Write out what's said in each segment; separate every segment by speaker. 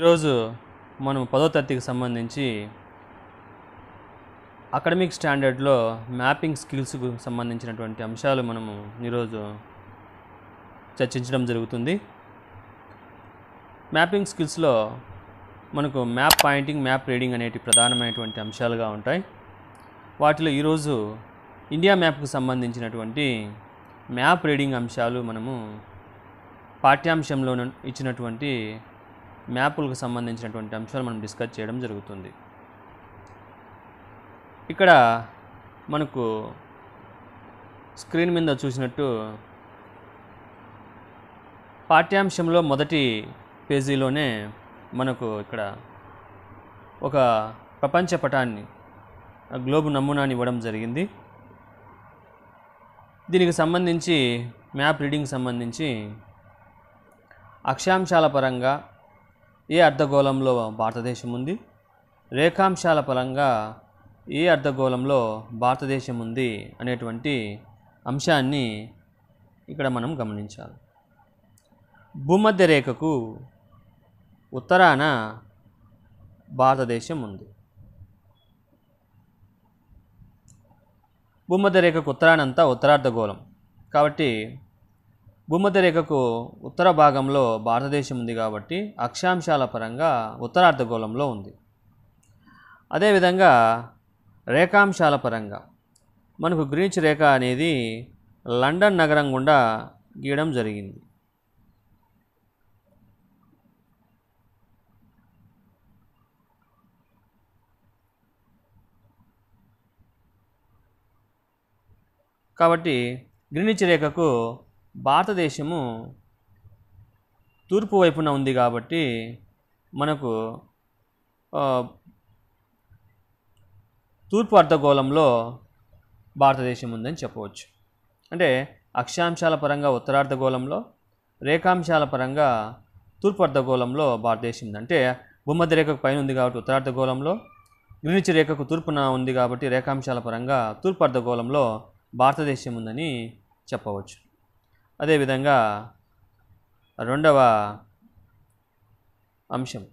Speaker 1: ఈరోజు మనం పదో తరగతికి సంబంధించి అకాడమిక్ స్టాండర్డ్లో మ్యాపింగ్ స్కిల్స్కు సంబంధించినటువంటి అంశాలు మనము ఈరోజు చర్చించడం జరుగుతుంది మ్యాపింగ్ స్కిల్స్లో మనకు మ్యాప్ పాయింటింగ్ మ్యాప్ రీడింగ్ అనేటి ప్రధానమైనటువంటి అంశాలుగా ఉంటాయి వాటిలో ఈరోజు ఇండియా మ్యాప్కు సంబంధించినటువంటి మ్యాప్ రీడింగ్ అంశాలు మనము పాఠ్యాంశంలో ఇచ్చినటువంటి మ్యాప్లకు సంబంధించినటువంటి అంశాలు మనం డిస్కస్ చేయడం జరుగుతుంది ఇక్కడ మనకు స్క్రీన్ మీద చూసినట్టు పాఠ్యాంశంలో మొదటి పేజీలోనే మనకు ఇక్కడ ఒక ప్రపంచ పటాన్ని గ్లోబు నమూనాని ఇవ్వడం జరిగింది దీనికి సంబంధించి మ్యాప్ రీడింగ్ సంబంధించి అక్షాంశాల పరంగా ఏ అర్ధగోళంలో భారతదేశం ఉంది రేఖాంశాల పరంగా ఏ అర్ధగోళంలో భారతదేశం ఉంది అనేటువంటి అంశాన్ని ఇక్కడ మనం గమనించాలి భూమధ్య రేఖకు ఉత్తరాన భారతదేశం ఉంది భూమధ్య రేఖకు ఉత్తరానంతా ఉత్తరార్ధగోళం కాబట్టి భూమధ్య రేఖకు ఉత్తర భాగంలో భారతదేశం ఉంది కాబట్టి అక్షాంశాల పరంగా ఉత్తరార్ధగోళంలో ఉంది అదేవిధంగా రేఖాంశాల పరంగా మనకు గ్రీచ్ రేఖ అనేది లండన్ నగరం గుండా గీయడం జరిగింది కాబట్టి గ్రీనిచ్ రేఖకు భారతదేశము తూర్పు వైపున ఉంది కాబట్టి మనకు తూర్పు అర్ధగోళంలో భారతదేశం ఉందని చెప్పవచ్చు అంటే అక్షాంశాల పరంగా ఉత్తరార్ధగోళంలో రేఖాంశాల పరంగా తూర్పు అర్ధగోళంలో భారతదేశం ఉంది అంటే భూమధ్య రేఖకు పైన ఉంది కాబట్టి ఉత్తరార్ధగోళంలో గ్రీనిచ్ రేఖకు తూర్పున ఉంది కాబట్టి రేఖాంశాల పరంగా తూర్పు అర్ధగోళంలో భారతదేశం ఉందని చెప్పవచ్చు అదేవిధంగా రెండవ అంశం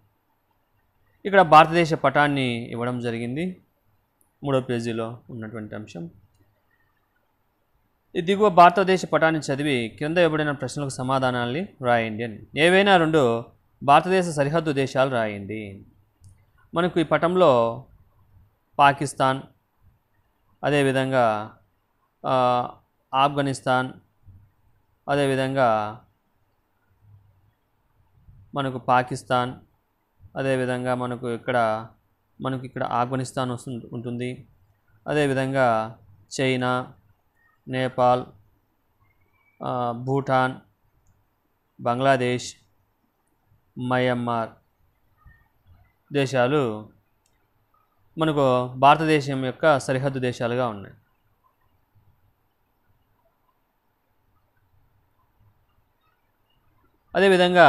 Speaker 1: ఇక్కడ భారతదేశ పటాన్ని ఇవ్వడం జరిగింది మూడో పేజీలో ఉన్నటువంటి అంశం ఈ దిగువ భారతదేశ పటాన్ని చదివి క్రింద ఇవ్వబడిన ప్రశ్నలకు సమాధానాన్ని రాయండి అని ఏవైనా రెండు భారతదేశ సరిహద్దు దేశాలు రాయండి మనకు ఈ పటంలో పాకిస్తాన్ అదేవిధంగా ఆఫ్ఘనిస్తాన్ అదేవిధంగా మనకు పాకిస్తాన్ అదేవిధంగా మనకు ఇక్కడ మనకు ఇక్కడ ఆఫ్ఘనిస్తాన్ వస్తు ఉంటుంది అదేవిధంగా చైనా నేపాల్ భూటాన్ బంగ్లాదేశ్ మయన్మార్ దేశాలు మనకు భారతదేశం యొక్క సరిహద్దు దేశాలుగా ఉన్నాయి అదేవిధంగా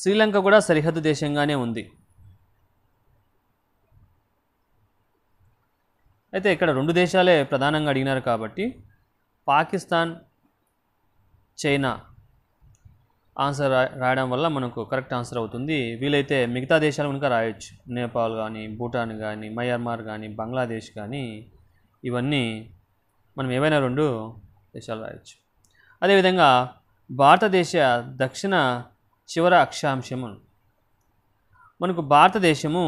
Speaker 1: శ్రీలంక కూడా సరిహద్దు దేశంగానే ఉంది అయితే ఇక్కడ రెండు దేశాలే ప్రధానంగా అడిగినారు కాబట్టి పాకిస్తాన్ చైనా ఆన్సర్ రాయడం వల్ల మనకు కరెక్ట్ ఆన్సర్ అవుతుంది వీలైతే మిగతా దేశాలు కనుక రాయొచ్చు నేపాల్ కానీ భూటాన్ కానీ మయన్మార్ కానీ బంగ్లాదేశ్ కానీ ఇవన్నీ మనం ఏవైనా రెండు దేశాలు రాయొచ్చు అదేవిధంగా భారతదేశ దక్షిణ చివర అక్షాంశము మనకు భారతదేశము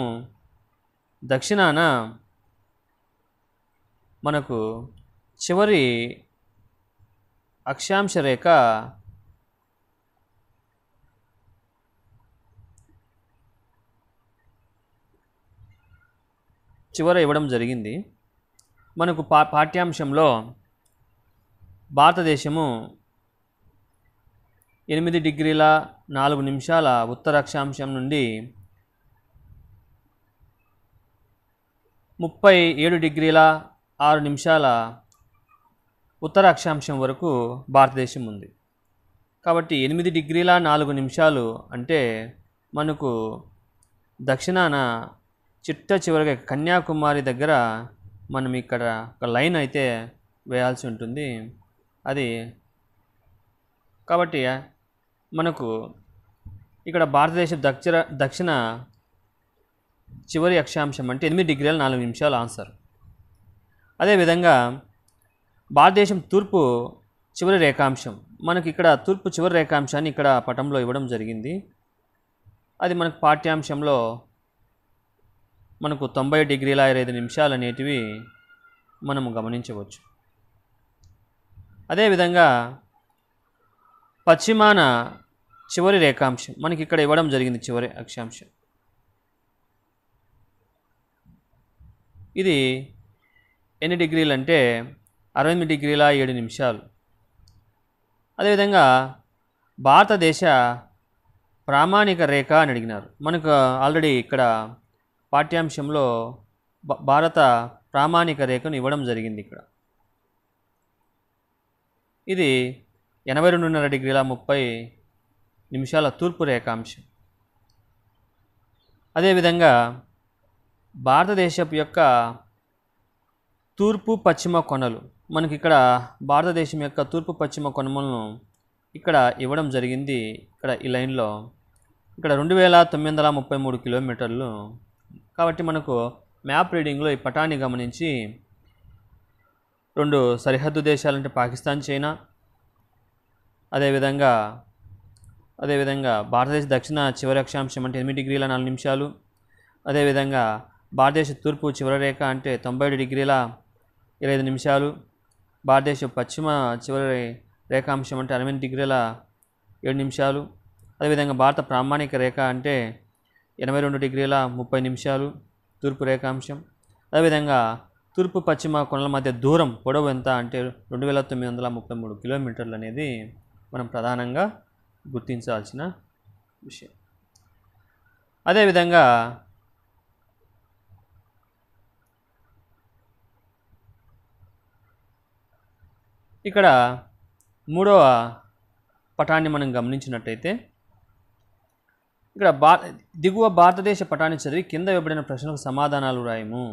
Speaker 1: దక్షిణాన మనకు చివరి అక్షాంశ రేఖ చివర ఇవ్వడం జరిగింది మనకు పా పాఠ్యాంశంలో భారతదేశము ఎనిమిది డిగ్రీల నాలుగు నిమిషాల ఉత్తర అక్షాంశం నుండి ముప్పై ఏడు డిగ్రీల ఆరు నిమిషాల ఉత్తర అక్షాంశం వరకు భారతదేశం ఉంది కాబట్టి ఎనిమిది డిగ్రీల నాలుగు నిమిషాలు అంటే మనకు దక్షిణాన చిట్ట చివరిగా కన్యాకుమారి దగ్గర మనం ఇక్కడ ఒక లైన్ అయితే వేయాల్సి ఉంటుంది అది కాబట్టి మనకు ఇక్కడ భారతదేశ దక్షిణ దక్షిణ చివరి అక్షాంశం అంటే ఎనిమిది డిగ్రీల నాలుగు నిమిషాలు ఆన్సర్ అదేవిధంగా భారతదేశం తూర్పు చివరి రేఖాంశం మనకి ఇక్కడ తూర్పు చివరి రేఖాంశాన్ని ఇక్కడ పటంలో ఇవ్వడం జరిగింది అది మనకు పాఠ్యాంశంలో మనకు తొంభై డిగ్రీల ఇరవై ఐదు నిమిషాలు అనేటివి మనము గమనించవచ్చు అదేవిధంగా పశ్చిమాన చివరి రేఖాంశం మనకి ఇక్కడ ఇవ్వడం జరిగింది చివరి అక్షాంశం ఇది ఎన్ని డిగ్రీలు అంటే అరవై ఎనిమిది డిగ్రీల ఏడు నిమిషాలు అదేవిధంగా భారతదేశ ప్రామాణిక రేఖ అని అడిగినారు మనకు ఆల్రెడీ ఇక్కడ పాఠ్యాంశంలో భారత ప్రామాణిక రేఖను ఇవ్వడం జరిగింది ఇక్కడ ఇది ఎనభై రెండున్నర డిగ్రీల ముప్పై నిమిషాల తూర్పు రేఖాంశం అదేవిధంగా భారతదేశపు యొక్క తూర్పు పశ్చిమ కొనలు మనకి ఇక్కడ భారతదేశం యొక్క తూర్పు పశ్చిమ కొనములను ఇక్కడ ఇవ్వడం జరిగింది ఇక్కడ ఈ లైన్లో ఇక్కడ రెండు వేల తొమ్మిది వందల ముప్పై మూడు కిలోమీటర్లు కాబట్టి మనకు మ్యాప్ రీడింగ్లో ఈ పటాన్ని గమనించి రెండు సరిహద్దు దేశాలంటే పాకిస్తాన్ చైనా అదేవిధంగా అదేవిధంగా భారతదేశ దక్షిణ చివరి అక్షాంశం అంటే ఎనిమిది డిగ్రీల నాలుగు నిమిషాలు అదేవిధంగా భారతదేశ తూర్పు చివరి రేఖ అంటే తొంభై డిగ్రీల ఇరవై ఐదు నిమిషాలు భారతదేశ పశ్చిమ చివరి రేఖాంశం అంటే అరవై డిగ్రీల ఏడు నిమిషాలు అదేవిధంగా భారత ప్రామాణిక రేఖ అంటే ఎనభై రెండు డిగ్రీల ముప్పై నిమిషాలు తూర్పు రేఖాంశం అదేవిధంగా తూర్పు పశ్చిమ కొనల మధ్య దూరం పొడవు ఎంత అంటే రెండు వేల తొమ్మిది వందల ముప్పై మూడు కిలోమీటర్లు అనేది మనం ప్రధానంగా గుర్తించాల్సిన విషయం అదేవిధంగా ఇక్కడ మూడవ పటాన్ని మనం గమనించినట్టయితే ఇక్కడ భార దిగువ భారతదేశ పటాన్ని చదివి కింద ఇవ్వబడిన ప్రశ్నలకు సమాధానాలు రాయము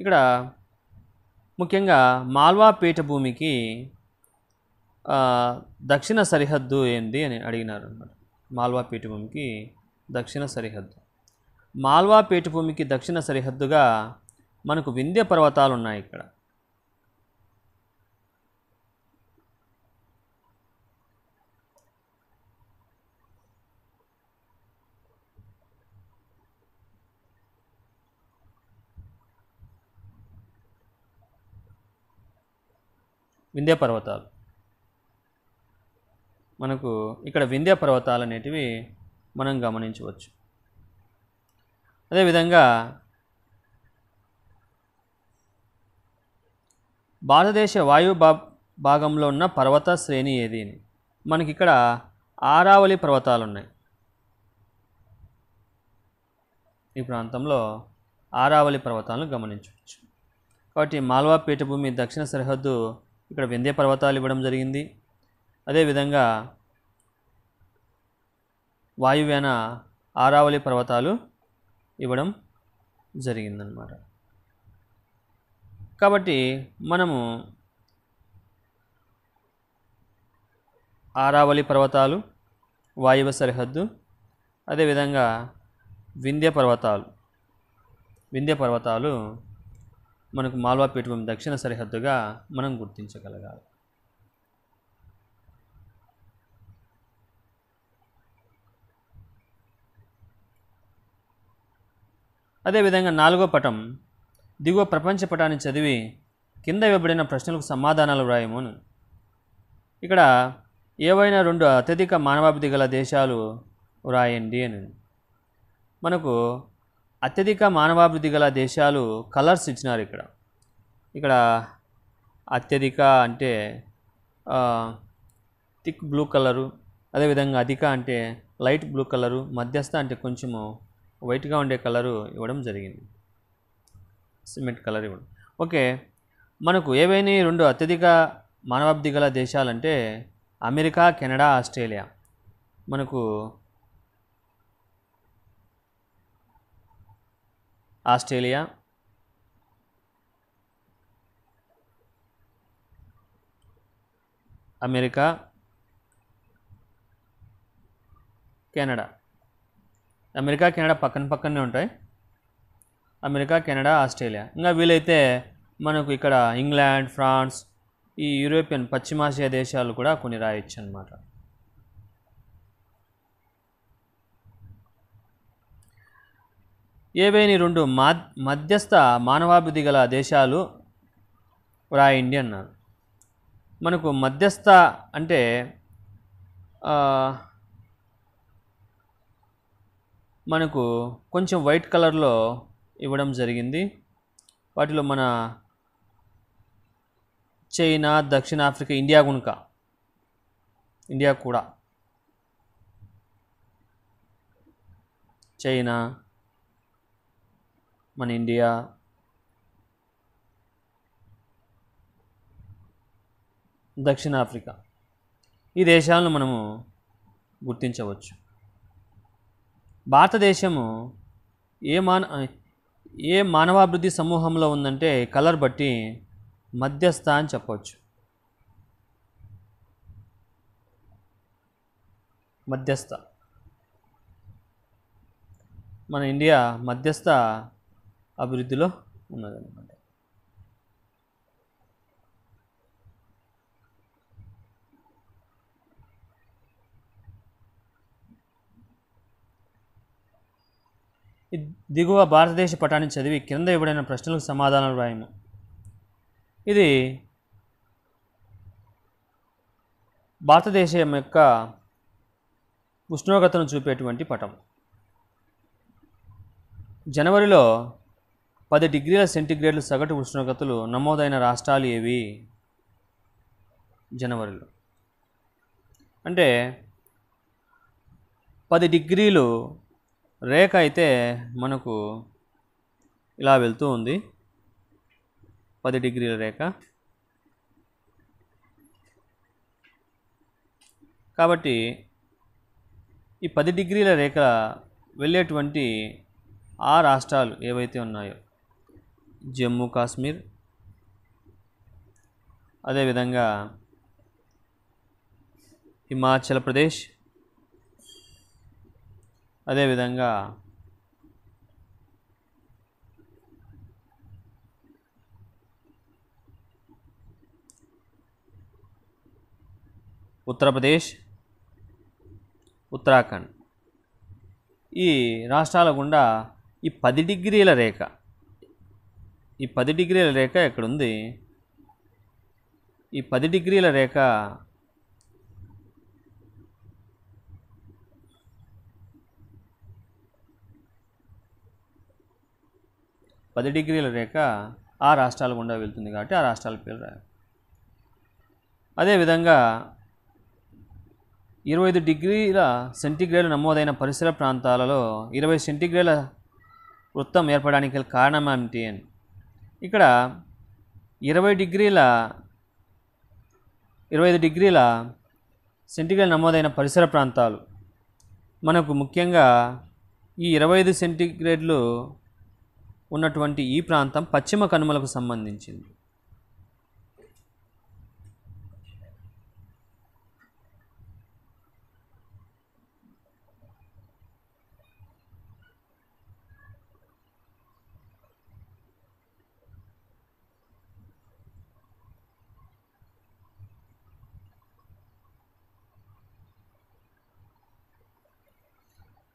Speaker 1: ఇక్కడ ముఖ్యంగా మాల్వా పీఠభూమికి దక్షిణ సరిహద్దు ఏంది అని అడిగినారు అనమాట మాల్వా పీఠభూమికి దక్షిణ సరిహద్దు మాల్వా పీఠభూమికి దక్షిణ సరిహద్దుగా మనకు వింధ్య పర్వతాలు ఉన్నాయి ఇక్కడ వింధ్య పర్వతాలు మనకు ఇక్కడ వింధ్య పర్వతాలు అనేటివి మనం గమనించవచ్చు అదేవిధంగా భారతదేశ వాయు భా భాగంలో ఉన్న పర్వత శ్రేణి ఏది అని మనకి ఇక్కడ ఆరావళి పర్వతాలు ఉన్నాయి ఈ ప్రాంతంలో ఆరావళి పర్వతాలను గమనించవచ్చు కాబట్టి మాల్వా పీఠభూమి దక్షిణ సరిహద్దు ఇక్కడ వింధ్య పర్వతాలు ఇవ్వడం జరిగింది అదేవిధంగా వాయువ్యాన ఆరావళి పర్వతాలు ఇవ్వడం జరిగిందనమాట కాబట్టి మనము ఆరావళి పర్వతాలు వాయువ సరిహద్దు అదేవిధంగా వింధ్య పర్వతాలు వింధ్య పర్వతాలు మనకు మాల్వా దక్షిణ సరిహద్దుగా మనం గుర్తించగలగాలి అదేవిధంగా నాలుగో పటం దిగువ ప్రపంచ పటాన్ని చదివి కింద ఇవ్వబడిన ప్రశ్నలకు సమాధానాలు వ్రాయమును ఇక్కడ ఏవైనా రెండు అత్యధిక మానవాభివృద్ధి గల దేశాలు వ్రాయండి అని మనకు అత్యధిక మానవాభివృద్ధి గల దేశాలు కలర్స్ ఇచ్చినారు ఇక్కడ ఇక్కడ అత్యధిక అంటే థిక్ బ్లూ కలరు అదేవిధంగా అధిక అంటే లైట్ బ్లూ కలరు మధ్యస్థ అంటే కొంచెము వైట్గా ఉండే కలరు ఇవ్వడం జరిగింది సిమెంట్ కలర్ ఇవ్వడం ఓకే మనకు ఏవైనా రెండు అత్యధిక మానవాబ్ది గల దేశాలంటే అమెరికా కెనడా ఆస్ట్రేలియా మనకు Australia America Canada America Canada పక్కన పక్కనే ఉంటాయి అమెరికా కెనడా ఆస్ట్రేలియా ఇంకా వీలైతే మనకు ఇక్కడ ఇంగ్లాండ్ ఫ్రాన్స్ ఈ యూరోపియన్ పశ్చిమాసియా దేశాలు కూడా కొన్ని రాయొచ్చు అనమాట ఏవైని రెండు మా మధ్యస్థ మానవాభివృద్ధి గల దేశాలు రాయండి అన్నారు మనకు మధ్యస్థ అంటే మనకు కొంచెం వైట్ కలర్లో ఇవ్వడం జరిగింది వాటిలో మన చైనా దక్షిణ ఆఫ్రికా ఇండియా కనుక ఇండియా కూడా చైనా మన ఇండియా దక్షిణ ఆఫ్రికా ఈ దేశాలను మనము గుర్తించవచ్చు భారతదేశము ఏ మాన ఏ మానవాభివృద్ధి సమూహంలో ఉందంటే కలర్ బట్టి మధ్యస్థ అని చెప్పవచ్చు మధ్యస్థ మన ఇండియా మధ్యస్థ అభివృద్ధిలో ఉన్నదన్నమాట దిగువ భారతదేశ పటాన్ని చదివి క్రింద ఇవ్వబడిన ప్రశ్నలకు సమాధానం రాయము ఇది భారతదేశం యొక్క ఉష్ణోగ్రతను చూపేటువంటి పటం జనవరిలో పది డిగ్రీల సెంటీగ్రేడ్ల సగటు ఉష్ణోగ్రతలు నమోదైన రాష్ట్రాలు ఏవి జనవరిలో అంటే పది డిగ్రీలు రేఖ అయితే మనకు ఇలా వెళ్తూ ఉంది పది డిగ్రీల రేఖ కాబట్టి ఈ పది డిగ్రీల రేఖ వెళ్ళేటువంటి ఆ రాష్ట్రాలు ఏవైతే ఉన్నాయో జమ్మూ కాశ్మీర్ అదేవిధంగా హిమాచల్ ప్రదేశ్ అదేవిధంగా ఉత్తరప్రదేశ్ ఉత్తరాఖండ్ ఈ రాష్ట్రాల గుండా ఈ పది డిగ్రీల రేఖ ఈ పది డిగ్రీల రేఖ ఎక్కడుంది ఉంది ఈ పది డిగ్రీల రేఖ పది డిగ్రీల రేఖ ఆ రాష్ట్రాల గుండా వెళ్తుంది కాబట్టి ఆ రాష్ట్రాల పేరు రాయాలి అదేవిధంగా ఇరవై ఐదు డిగ్రీల సెంటీగ్రేడ్ నమోదైన పరిసర ప్రాంతాలలో ఇరవై సెంటీగ్రేడ్ల వృత్తం ఏర్పడడానికి కారణం ఏమిటి అని ఇక్కడ ఇరవై డిగ్రీల ఇరవై ఐదు డిగ్రీల సెంటీగ్రేడ్ నమోదైన పరిసర ప్రాంతాలు మనకు ముఖ్యంగా ఈ ఇరవై ఐదు సెంటీగ్రేడ్లు ఉన్నటువంటి ఈ ప్రాంతం పశ్చిమ కనుమలకు సంబంధించింది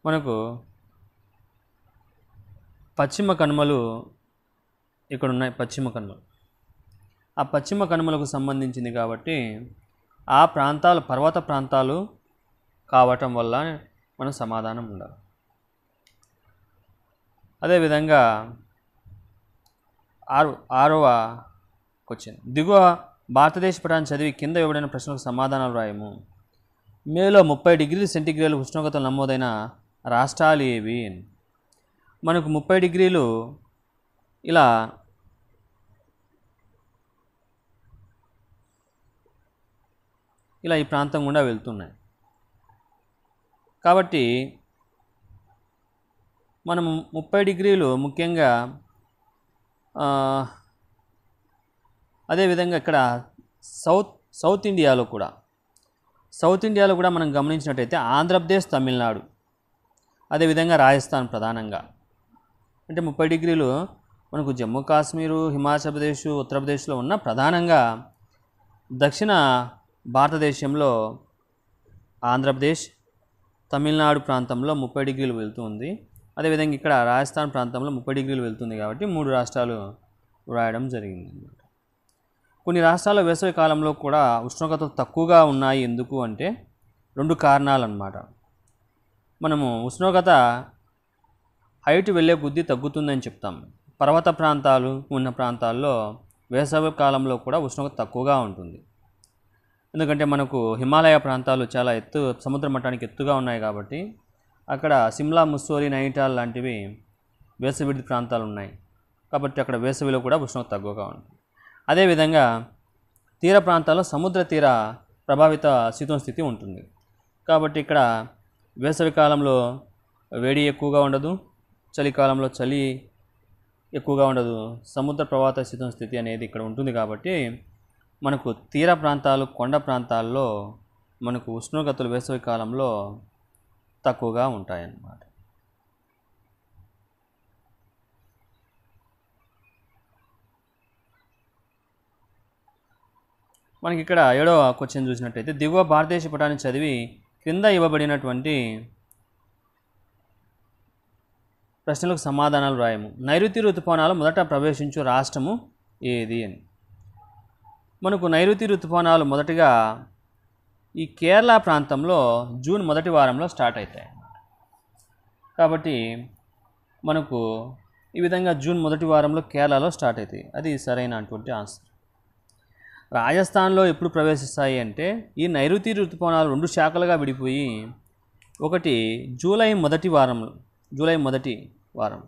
Speaker 1: మనకు పశ్చిమ కనుమలు ఇక్కడ ఉన్నాయి పశ్చిమ కనుమలు ఆ పశ్చిమ కనుమలకు సంబంధించింది కాబట్టి ఆ ప్రాంతాలు పర్వత ప్రాంతాలు కావటం వల్ల మనం సమాధానం ఉండాలి అదేవిధంగా ఆరు ఆరవ క్వశ్చన్ దిగువ భారతదేశ పటాన్ని చదివి కింద ఇవ్వబడిన ప్రశ్నలకు సమాధానాలు రాయము మేలో ముప్పై డిగ్రీలు సెంటీగ్రేడ్ ఉష్ణోగ్రతలు నమోదైన రాష్ట్రాలు ఏవి మనకు ముప్పై డిగ్రీలు ఇలా ఇలా ఈ ప్రాంతం గుండా వెళ్తున్నాయి కాబట్టి మనం ముప్పై డిగ్రీలు ముఖ్యంగా అదేవిధంగా ఇక్కడ సౌత్ సౌత్ ఇండియాలో కూడా సౌత్ ఇండియాలో కూడా మనం గమనించినట్టయితే ఆంధ్రప్రదేశ్ తమిళనాడు అదేవిధంగా రాజస్థాన్ ప్రధానంగా అంటే ముప్పై డిగ్రీలు మనకు జమ్మూ కాశ్మీరు హిమాచల్ ప్రదేశ్ ఉత్తరప్రదేశ్లో ఉన్న ప్రధానంగా దక్షిణ భారతదేశంలో ఆంధ్రప్రదేశ్ తమిళనాడు ప్రాంతంలో ముప్పై డిగ్రీలు వెళ్తుంది అదేవిధంగా ఇక్కడ రాజస్థాన్ ప్రాంతంలో ముప్పై డిగ్రీలు వెళ్తుంది కాబట్టి మూడు రాష్ట్రాలు వ్రాయడం జరిగింది అన్నమాట కొన్ని రాష్ట్రాల వేసవి కాలంలో కూడా ఉష్ణోగ్రత తక్కువగా ఉన్నాయి ఎందుకు అంటే రెండు కారణాలు అన్నమాట మనము ఉష్ణోగ్రత హైట్ వెళ్ళే కొద్దీ తగ్గుతుందని చెప్తాం పర్వత ప్రాంతాలు ఉన్న ప్రాంతాల్లో వేసవి కాలంలో కూడా ఉష్ణోగ్రత తక్కువగా ఉంటుంది ఎందుకంటే మనకు హిమాలయ ప్రాంతాలు చాలా ఎత్తు సముద్ర మట్టానికి ఎత్తుగా ఉన్నాయి కాబట్టి అక్కడ సిమ్లా ముస్సోరి నైటాల్ లాంటివి వేసవిడి ప్రాంతాలు ఉన్నాయి కాబట్టి అక్కడ వేసవిలో కూడా ఉష్ణోగ్రత తక్కువగా ఉంటుంది అదేవిధంగా తీర ప్రాంతాల్లో సముద్ర తీర ప్రభావిత శీతం స్థితి ఉంటుంది కాబట్టి ఇక్కడ వేసవి కాలంలో వేడి ఎక్కువగా ఉండదు చలికాలంలో చలి ఎక్కువగా ఉండదు సముద్ర ప్రవాత శీతం స్థితి అనేది ఇక్కడ ఉంటుంది కాబట్టి మనకు తీర ప్రాంతాలు కొండ ప్రాంతాల్లో మనకు ఉష్ణోగ్రతలు వేసవి కాలంలో తక్కువగా ఉంటాయన్నమాట మనకి ఇక్కడ ఏడో క్వశ్చన్ చూసినట్టయితే దిగువ భారతదేశ పటాన్ని చదివి క్రింద ఇవ్వబడినటువంటి ప్రశ్నలకు సమాధానాలు రాయము నైరుతి ఋతుపవనాలు మొదట ప్రవేశించు రాష్ట్రము ఏది అని మనకు నైరుతి ఋతుపవనాలు మొదటిగా ఈ కేరళ ప్రాంతంలో జూన్ మొదటి వారంలో స్టార్ట్ అవుతాయి కాబట్టి మనకు ఈ విధంగా జూన్ మొదటి వారంలో కేరళలో స్టార్ట్ అవుతాయి అది సరైనటువంటి ఆన్సర్ రాజస్థాన్లో ఎప్పుడు ప్రవేశిస్తాయి అంటే ఈ నైరుతి ఋతుపవనాలు రెండు శాఖలుగా విడిపోయి ఒకటి జూలై మొదటి వారంలో జూలై మొదటి వారం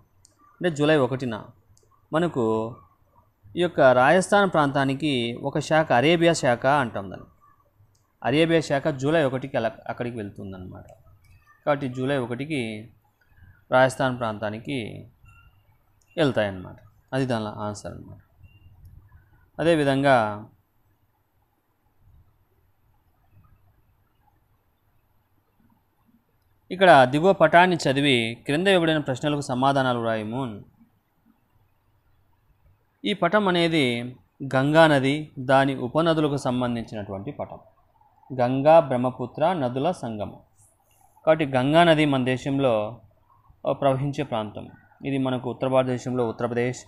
Speaker 1: అంటే జూలై ఒకటిన మనకు ఈ యొక్క రాజస్థాన్ ప్రాంతానికి ఒక శాఖ అరేబియా శాఖ అంటాం దాన్ని అరేబియా శాఖ జూలై ఒకటికి అలా అక్కడికి వెళ్తుందన్నమాట కాబట్టి జూలై ఒకటికి రాజస్థాన్ ప్రాంతానికి వెళ్తాయన్నమాట అది దాని ఆన్సర్ అనమాట అదేవిధంగా ఇక్కడ దిగువ పటాన్ని చదివి క్రింద ఇవ్వబడిన ప్రశ్నలకు సమాధానాలు రాయము ఈ పటం అనేది గంగా నది దాని ఉపనదులకు సంబంధించినటువంటి పటం గంగా బ్రహ్మపుత్ర నదుల సంగమం కాబట్టి గంగా నది మన దేశంలో ప్రవహించే ప్రాంతం ఇది మనకు ఉత్తర భారతదేశంలో ఉత్తరప్రదేశ్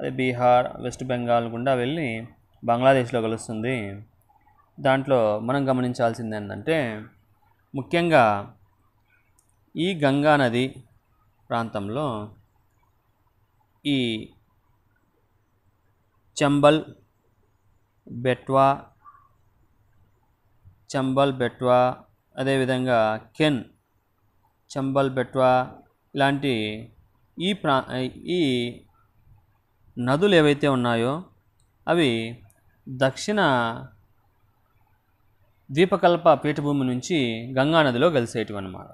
Speaker 1: అదే బీహార్ వెస్ట్ బెంగాల్ గుండా వెళ్ళి బంగ్లాదేశ్లో కలుస్తుంది దాంట్లో మనం గమనించాల్సింది ఏంటంటే ముఖ్యంగా ఈ గంగానది ప్రాంతంలో ఈ చంబల్ బెట్వా చంబల్ బెట్వా అదేవిధంగా కెన్ చంబల్ బెట్వా ఇలాంటి ఈ ప్రా ఈ నదులు ఏవైతే ఉన్నాయో అవి దక్షిణ ద్వీపకల్ప పీఠభూమి నుంచి గంగానదిలో కలిసేటివి అన్నమాట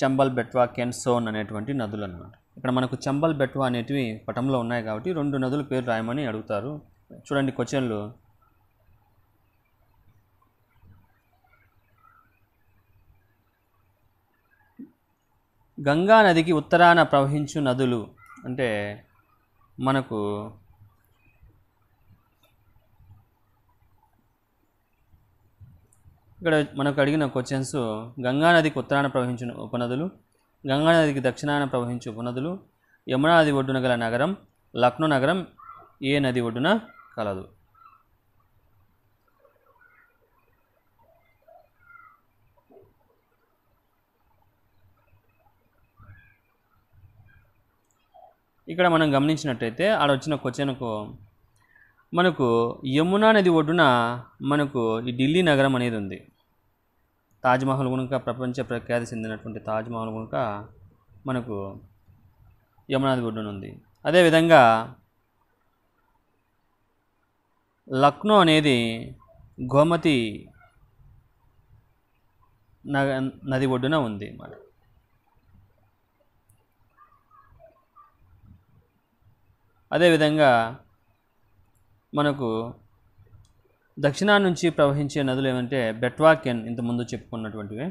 Speaker 1: చంబల్ బెట్వా కెన్సోన్ అనేటువంటి నదులు అనమాట ఇక్కడ మనకు చంబల్ బెట్వా అనేటివి పటంలో ఉన్నాయి కాబట్టి రెండు నదుల పేరు రాయమని అడుగుతారు చూడండి క్వశ్చన్లు గంగా నదికి ఉత్తరాన ప్రవహించు నదులు అంటే మనకు ఇక్కడ మనకు అడిగిన క్వశ్చన్స్ గంగానదికి ఉత్తరాన ప్రవహించిన ఉపనదులు గంగానదికి దక్షిణాన ప్రవహించే ఉపనదులు యమునాది నది ఒడ్డున గల నగరం లక్నో నగరం ఏ నది ఒడ్డున కలదు ఇక్కడ మనం గమనించినట్టయితే ఆడ వచ్చిన క్వశ్చన్కు మనకు యమునా నది ఒడ్డున మనకు ఈ ఢిల్లీ నగరం అనేది ఉంది తాజ్మహల్ కనుక ప్రపంచ ప్రఖ్యాతి చెందినటువంటి తాజ్మహల్ కనుక మనకు యమునాది ఒడ్డున ఉంది అదేవిధంగా లక్నో అనేది గోమతి నది ఒడ్డున ఉంది అన్నమాట అదేవిధంగా మనకు దక్షిణా నుంచి ప్రవహించే నదులు ఏమంటే బెట్వాకెన్ ఇంతకుముందు చెప్పుకున్నటువంటివి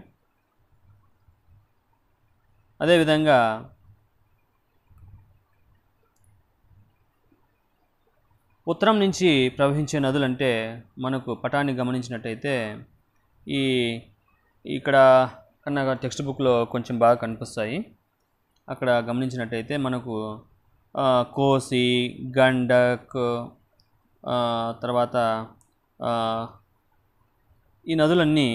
Speaker 1: అదేవిధంగా ఉత్తరం నుంచి ప్రవహించే నదులు అంటే మనకు పటాన్ని గమనించినట్టయితే ఈ ఇక్కడ కన్నా టెక్స్ట్ బుక్లో కొంచెం బాగా కనిపిస్తాయి అక్కడ గమనించినట్టయితే మనకు కోసి గండక్ తర్వాత ఈ నదులన్నీ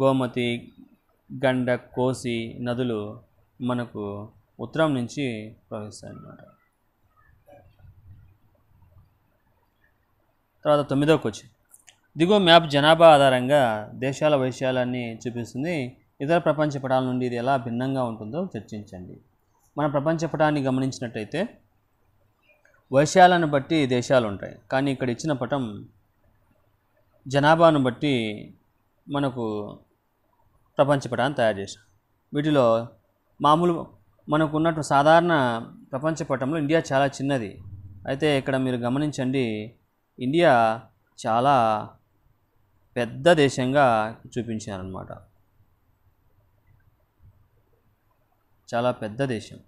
Speaker 1: గోమతి గండ కోసి నదులు మనకు ఉత్తరం నుంచి ప్రవహిస్తాయి అన్నమాట తర్వాత తొమ్మిదో వచ్చి దిగువ మ్యాప్ జనాభా ఆధారంగా దేశాల వైశ్యాలన్నీ చూపిస్తుంది ఇతర ప్రపంచ పటాల నుండి ఇది ఎలా భిన్నంగా ఉంటుందో చర్చించండి మన ప్రపంచ పటాన్ని గమనించినట్టయితే వైశాలను బట్టి దేశాలు ఉంటాయి కానీ ఇక్కడ ఇచ్చిన పటం జనాభాను బట్టి మనకు ప్రపంచ పటాన్ని తయారు చేశాం వీటిలో మామూలు మనకు ఉన్నట్టు సాధారణ ప్రపంచ పటంలో ఇండియా చాలా చిన్నది అయితే ఇక్కడ మీరు గమనించండి ఇండియా చాలా పెద్ద దేశంగా చూపించారనమాట చాలా పెద్ద దేశం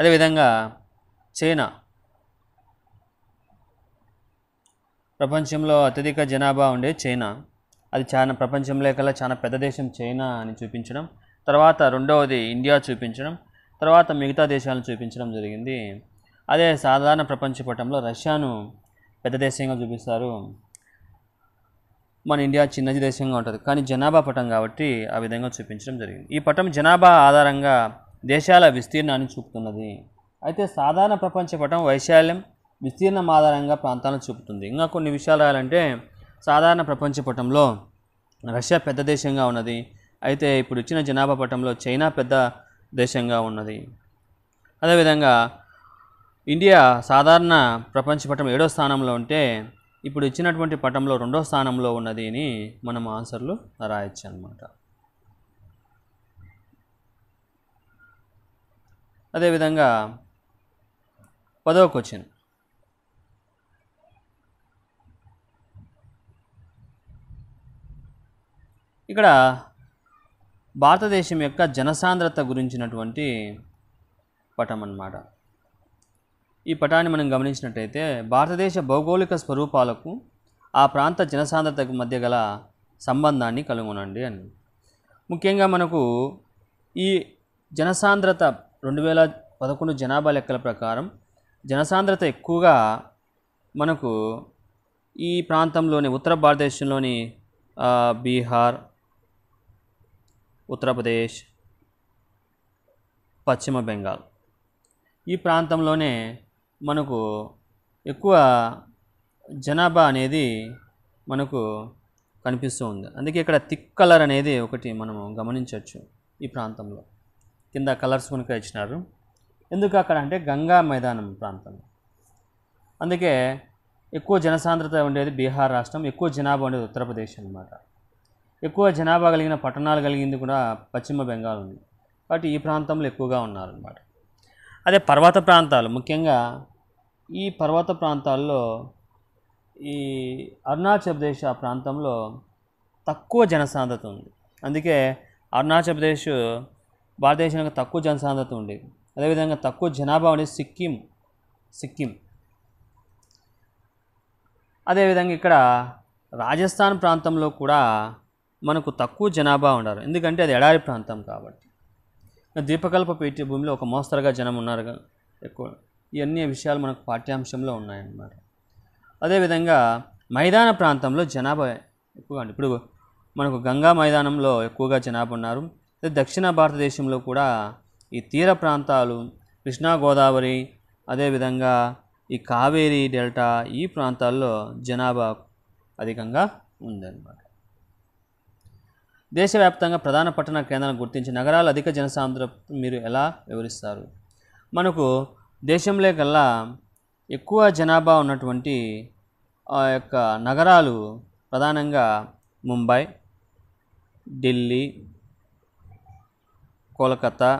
Speaker 1: అదేవిధంగా చైనా ప్రపంచంలో అత్యధిక జనాభా ఉండే చైనా అది చాలా ప్రపంచంలో కల్లా చాలా పెద్ద దేశం చైనా అని చూపించడం తర్వాత రెండవది ఇండియా చూపించడం తర్వాత మిగతా దేశాలను చూపించడం జరిగింది అదే సాధారణ ప్రపంచ పటంలో రష్యాను పెద్ద దేశంగా చూపిస్తారు మన ఇండియా చిన్నది దేశంగా ఉంటుంది కానీ జనాభా పటం కాబట్టి ఆ విధంగా చూపించడం జరిగింది ఈ పటం జనాభా ఆధారంగా దేశాల విస్తీర్ణాన్ని చూపుతున్నది అయితే సాధారణ ప్రపంచ పటం వైశాల్యం విస్తీర్ణం ఆధారంగా ప్రాంతాలను చూపుతుంది ఇంకా కొన్ని విషయాలు రాయాలంటే సాధారణ ప్రపంచ పటంలో రష్యా పెద్ద దేశంగా ఉన్నది అయితే ఇప్పుడు ఇచ్చిన జనాభా పటంలో చైనా పెద్ద దేశంగా ఉన్నది అదేవిధంగా ఇండియా సాధారణ ప్రపంచ పటం ఏడో స్థానంలో ఉంటే ఇప్పుడు ఇచ్చినటువంటి పటంలో రెండో స్థానంలో ఉన్నది అని మనం ఆన్సర్లు రాయొచ్చు అనమాట అదేవిధంగా పదవ క్వశ్చన్ ఇక్కడ భారతదేశం యొక్క జనసాంద్రత గురించినటువంటి పటం అన్నమాట ఈ పటాన్ని మనం గమనించినట్టయితే భారతదేశ భౌగోళిక స్వరూపాలకు ఆ ప్రాంత జనసాంద్రతకు మధ్య గల సంబంధాన్ని కనుగొనండి అని ముఖ్యంగా మనకు ఈ జనసాంద్రత రెండు వేల పదకొండు జనాభా లెక్కల ప్రకారం జనసాంద్రత ఎక్కువగా మనకు ఈ ప్రాంతంలోని ఉత్తర భారతదేశంలోని బీహార్ ఉత్తరప్రదేశ్ పశ్చిమ బెంగాల్ ఈ ప్రాంతంలోనే మనకు ఎక్కువ జనాభా అనేది మనకు కనిపిస్తూ ఉంది అందుకే ఇక్కడ థిక్ కలర్ అనేది ఒకటి మనము గమనించవచ్చు ఈ ప్రాంతంలో కింద కలర్స్ కనుక ఇచ్చినారు ఎందుకు అక్కడ అంటే గంగా మైదానం ప్రాంతం అందుకే ఎక్కువ జనసాంద్రత ఉండేది బీహార్ రాష్ట్రం ఎక్కువ జనాభా ఉండేది ఉత్తరప్రదేశ్ అనమాట ఎక్కువ జనాభా కలిగిన పట్టణాలు కలిగింది కూడా పశ్చిమ బెంగాల్ ఉంది కాబట్టి ఈ ప్రాంతంలో ఎక్కువగా ఉన్నారనమాట అదే పర్వత ప్రాంతాలు ముఖ్యంగా ఈ పర్వత ప్రాంతాల్లో ఈ అరుణాచల్ ప్రదేశ్ ఆ ప్రాంతంలో తక్కువ జనసాంద్రత ఉంది అందుకే అరుణాచల్ ప్రదేశ్ భారతదేశంలో తక్కువ జనసాంద్రత ఉండేది అదేవిధంగా తక్కువ జనాభా ఉండే సిక్కిం సిక్కిం అదేవిధంగా ఇక్కడ రాజస్థాన్ ప్రాంతంలో కూడా మనకు తక్కువ జనాభా ఉన్నారు ఎందుకంటే అది ఎడారి ప్రాంతం కాబట్టి దీపకల్ప పీఠభూమిలో ఒక మోస్తరుగా జనం ఉన్నారు ఎక్కువ ఇవన్నీ విషయాలు మనకు పాఠ్యాంశంలో ఉన్నాయన్నమాట అదేవిధంగా మైదాన ప్రాంతంలో జనాభా ఎక్కువగా ఇప్పుడు మనకు గంగా మైదానంలో ఎక్కువగా జనాభా ఉన్నారు దక్షిణ భారతదేశంలో కూడా ఈ తీర ప్రాంతాలు కృష్ణా గోదావరి అదేవిధంగా ఈ కావేరీ డెల్టా ఈ ప్రాంతాల్లో జనాభా అధికంగా ఉందన్నమాట దేశవ్యాప్తంగా ప్రధాన పట్టణ కేంద్రాలను గుర్తించి నగరాల అధిక జనసాంద్ర మీరు ఎలా వివరిస్తారు మనకు దేశంలో కల్లా ఎక్కువ జనాభా ఉన్నటువంటి ఆ యొక్క నగరాలు ప్రధానంగా ముంబై ఢిల్లీ కోలకత్తా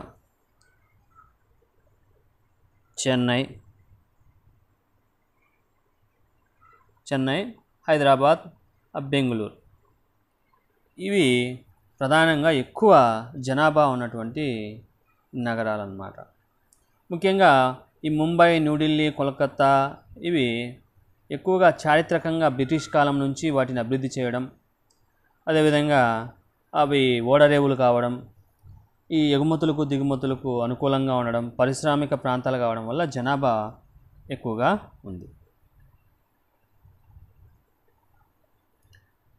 Speaker 1: చెన్నై చెన్నై హైదరాబాద్ బెంగళూరు ఇవి ప్రధానంగా ఎక్కువ జనాభా ఉన్నటువంటి నగరాలన్నమాట ముఖ్యంగా ఈ ముంబై న్యూఢిల్లీ కోల్కత్తా ఇవి ఎక్కువగా చారిత్రకంగా బ్రిటిష్ కాలం నుంచి వాటిని అభివృద్ధి చేయడం అదేవిధంగా అవి ఓడరేవులు కావడం ఈ ఎగుమతులకు దిగుమతులకు అనుకూలంగా ఉండడం పారిశ్రామిక ప్రాంతాలు కావడం వల్ల జనాభా ఎక్కువగా ఉంది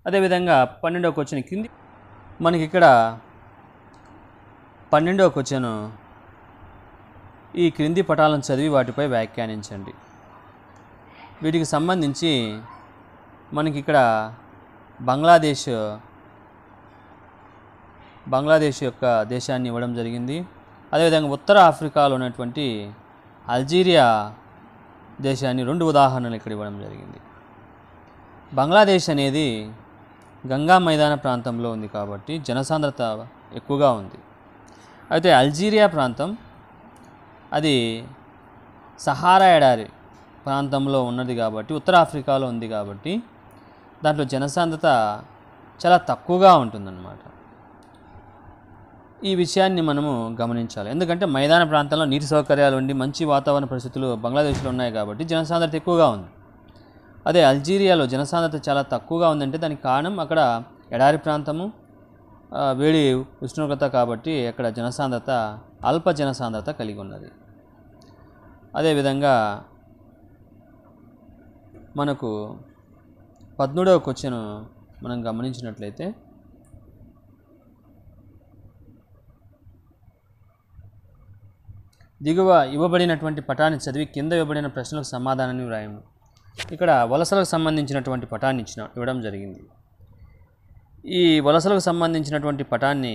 Speaker 1: అదేవిధంగా పన్నెండవ క్వశ్చన్ కింది మనకి ఇక్కడ పన్నెండవ క్వశ్చన్ ఈ క్రింది పటాలను చదివి వాటిపై వ్యాఖ్యానించండి వీటికి సంబంధించి మనకి ఇక్కడ బంగ్లాదేశ్ బంగ్లాదేశ్ యొక్క దేశాన్ని ఇవ్వడం జరిగింది అదేవిధంగా ఉత్తర ఆఫ్రికాలో ఉన్నటువంటి అల్జీరియా దేశాన్ని రెండు ఉదాహరణలు ఇక్కడ ఇవ్వడం జరిగింది బంగ్లాదేశ్ అనేది గంగా మైదాన ప్రాంతంలో ఉంది కాబట్టి జనసాంద్రత ఎక్కువగా ఉంది అయితే అల్జీరియా ప్రాంతం అది సహారా ఎడారి ప్రాంతంలో ఉన్నది కాబట్టి ఉత్తర ఆఫ్రికాలో ఉంది కాబట్టి దాంట్లో జనసాంద్రత చాలా తక్కువగా ఉంటుందన్నమాట ఈ విషయాన్ని మనము గమనించాలి ఎందుకంటే మైదాన ప్రాంతంలో నీటి సౌకర్యాలు ఉండి మంచి వాతావరణ పరిస్థితులు బంగ్లాదేశ్లో ఉన్నాయి కాబట్టి జనసాంద్రత ఎక్కువగా ఉంది అదే అల్జీరియాలో జనసాంద్రత చాలా తక్కువగా ఉందంటే దానికి కారణం అక్కడ ఎడారి ప్రాంతము వేడి ఉష్ణోగ్రత కాబట్టి అక్కడ జనసాంద్రత అల్ప జనసాంద్రత కలిగి ఉన్నది అదేవిధంగా మనకు పద్మూడవ క్వశ్చన్ మనం గమనించినట్లయితే దిగువ ఇవ్వబడినటువంటి పటాన్ని చదివి కింద ఇవ్వబడిన ప్రశ్నలకు సమాధానాన్ని వ్రాయము ఇక్కడ వలసలకు సంబంధించినటువంటి పటాన్ని ఇచ్చిన ఇవ్వడం జరిగింది ఈ వలసలకు సంబంధించినటువంటి పటాన్ని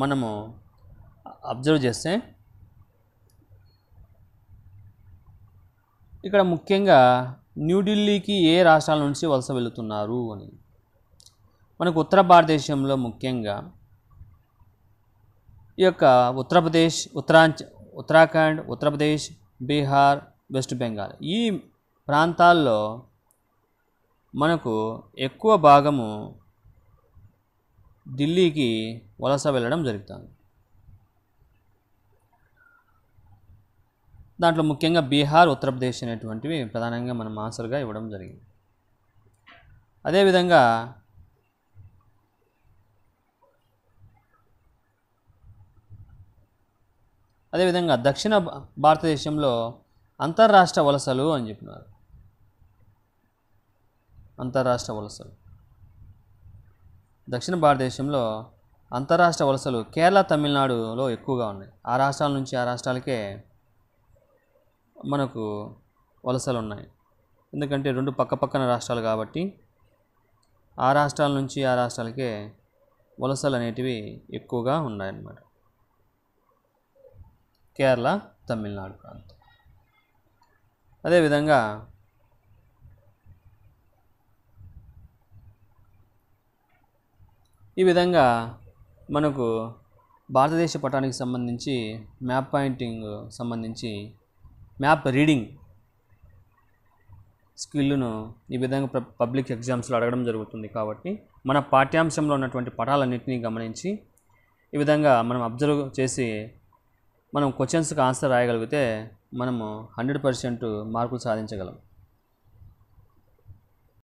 Speaker 1: మనము అబ్జర్వ్ చేస్తే ఇక్కడ ముఖ్యంగా న్యూఢిల్లీకి ఏ రాష్ట్రాల నుంచి వలస వెళుతున్నారు అని మనకు ఉత్తర భారతదేశంలో ముఖ్యంగా ఈ యొక్క ఉత్తరప్రదేశ్ ఉత్తరాంచ ఉత్తరాఖండ్ ఉత్తరప్రదేశ్ బీహార్ వెస్ట్ బెంగాల్ ఈ ప్రాంతాల్లో మనకు ఎక్కువ భాగము ఢిల్లీకి వలస వెళ్ళడం జరుగుతుంది దాంట్లో ముఖ్యంగా బీహార్ ఉత్తరప్రదేశ్ అనేటువంటివి ప్రధానంగా మనం ఆన్సర్గా ఇవ్వడం జరిగింది అదేవిధంగా అదేవిధంగా దక్షిణ భారతదేశంలో అంతర్రాష్ట్ర వలసలు అని చెప్పినారు అంతరాష్ట్ర వలసలు దక్షిణ భారతదేశంలో అంతరాష్ట్ర వలసలు కేరళ తమిళనాడులో ఎక్కువగా ఉన్నాయి ఆ రాష్ట్రాల నుంచి ఆ రాష్ట్రాలకే మనకు వలసలు ఉన్నాయి ఎందుకంటే రెండు పక్క పక్కన రాష్ట్రాలు కాబట్టి ఆ రాష్ట్రాల నుంచి ఆ రాష్ట్రాలకే వలసలు అనేటివి ఎక్కువగా ఉన్నాయన్నమాట కేరళ తమిళనాడు ప్రాంతం అదేవిధంగా ఈ విధంగా మనకు భారతదేశ పటానికి సంబంధించి మ్యాప్ పాయింటింగ్ సంబంధించి మ్యాప్ రీడింగ్ స్కిల్ను ఈ విధంగా పబ్లిక్ ఎగ్జామ్స్లో అడగడం జరుగుతుంది కాబట్టి మన పాఠ్యాంశంలో ఉన్నటువంటి పటాలన్నింటినీ గమనించి ఈ విధంగా మనం అబ్జర్వ్ చేసి మనం క్వశ్చన్స్కి ఆన్సర్ రాయగలిగితే మనము హండ్రెడ్ పర్సెంట్ మార్కులు సాధించగలం